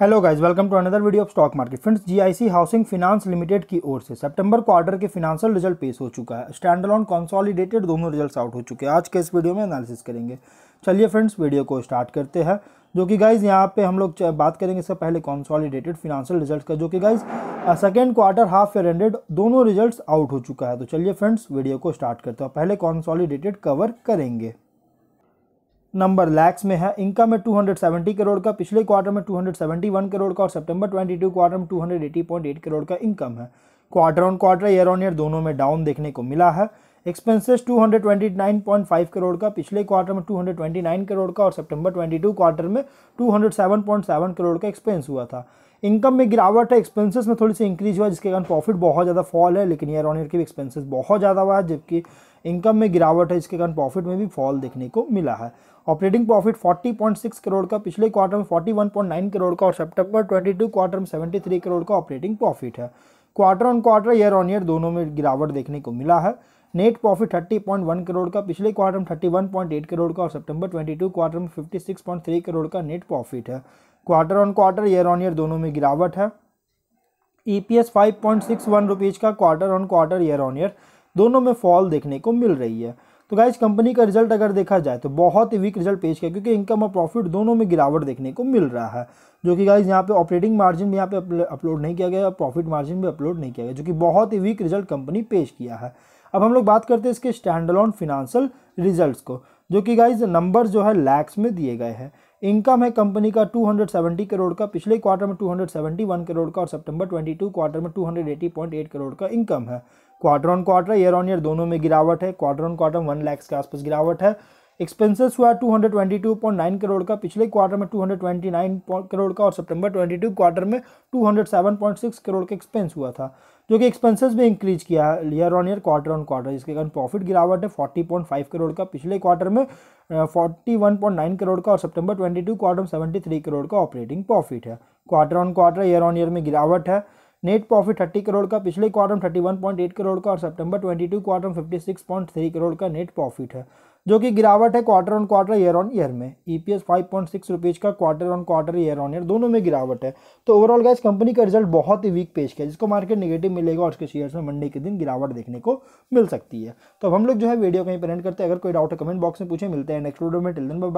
hello guys welcome to another video of stock market friends GIC Housing Finance Limited की ओर से सितंबर quarter के फिनांशियल रिजल्ट पेश हो चुका है स्टैंड ऑन कॉन्सॉलीडेटेड दोनों रिजल्ट्स आउट हो चुके हैं आज के इस वीडियो में एनालिसिस करेंगे चलिए फ्रेंड्स वीडियो को स्टार्ट करते हैं जो कि गाइज यहाँ पे हम लोग बात करेंगे इससे पहले कॉन्सॉलीडेटेड फिनांशियल रिजल्ट का जो कि guys second quarter half year ended दोनों रिजल्ट आउट हो चुका है तो चलिए फ्रेंड्स वीडियो को स्टार्ट करते हैं पहले कॉन्सॉलीडेटेड कवर करेंगे नंबर लैक्स में है इनकम है 270 करोड़ का पिछले क्वार्टर में 271 करोड़ का और सितंबर 22 क्वार्टर में 280.8 करोड़ का इनकम है quarter on quarter year on year दोनों में डाउन देखने को मिला है एक्सपेंसेस 229.5 करोड़ का पिछले क्वार्टर में 229 करोड़ का और सितंबर 22 क्वार्टर में 207.7 करोड़ का एक्सपेंस हुआ था इनकम में गिरावट है एक्सपेंसेस में थोड़ी सी इंक्रीज हुआ जिसके कारण प्रॉफिट बहुत ज़्यादा फॉल है लेकिन ईयर ऑन ईयर के भी एक्सपेंसेस बहुत ज़्यादा हुआ है जबकि इनकम में गिरावट है जिसके कारण प्रॉफिट में भी फॉल देखने को मिला है ऑपरेटिंग प्रॉफिट 40.6 करोड़ का पिछले क्वार्टर में 41.9 करोड़ का और सितंबर 22 क्वार्टर में 73 करोड़ का ऑपरेटिंग प्रॉफिट है quarter on quarter year on year दोनों में गिरावट देखने को मिला है नेट प्रॉफिट 30.1 करोड़ का पिछले क्वार्टर में 31.8 करोड़ का और सितंबर 22 क्वार्टर में 56.3 करोड़ का नेट प्रॉफिट है quarter on quarter year on year दोनों में गिरावट है E P S five point six one rupees का quarter on quarter year on year दोनों में फॉल देखने को मिल रही है तो गाइज कंपनी का रिजल्ट अगर देखा जाए तो बहुत ही वीक रिजल्ट पेश किया क्योंकि इनकम और प्रॉफिट दोनों में गिरावट देखने को मिल रहा है जो कि गाइज यहाँ पे ऑपरेटिंग मार्जिन भी यहाँ पे अपलोड नहीं किया गया और प्रॉफिट मार्जिन भी अपलोड नहीं किया गया जो कि बहुत ही वीक रिजल्ट कंपनी पेश किया है अब हम लोग बात करते हैं इसके स्टैंड अलॉन फिनेंशियल रिजल्ट्स को जो कि गाइज नंबर जो है लैक्स में दिए गए हैं इनकम है कंपनी का 270 करोड़ का पिछले क्वार्टर में 271 करोड़ का और सितंबर 22 क्वार्टर में 280.8 करोड़ का इनकम है quarter on quarter year on year दोनों में गिरावट है quarter on quarter one lakhs के आसपास गिरावट है एक्सपेंसेस हुआ 222.9 करोड़ का पिछले क्वार्टर में 229 करोड़ का और सितंबर 22 क्वार्टर में 207.6 करोड़ का एक्सपेंस हुआ था जो कि एक्सपेंसेस भी इंक्रीज किया है year on year quarter on quarter जिसके कारण प्रॉफिट गिरावट है 40.5 करोड़ का पिछले क्वार्टर में 41.9 करोड़ का और सितंबर 22 क्वार्टर में 73 करोड़ का ऑपरेटिंग प्रॉफिट है quarter on quarter year on year में गिरावट है नेट प्रॉफिट थर्टी करोड़ का पिछले quarter thirty one point eight crore का और सितंबर twenty two quarter fifty six point three crore का नेट प्रॉफिट है जो कि गिरावट है quarter on quarter year on year में E P S five point six rupees का quarter on quarter year on year दोनों में गिरावट है तो ओवरऑल गैस कंपनी का रिजल्ट बहुत ही वीक पेश किया जिसको मार्केट निगेटिव मिलेगा और उसके शेयर में मंडे के दिन गिरावट देखने को मिल सकती है तो हम लोग जो है वीडियो कहीं पर एंड करते हैं अगर कोई डाउट है कमेंट बॉक्स में पूछे मिलते हैं नेक्स्ट वीडियो में टिल दिन बाय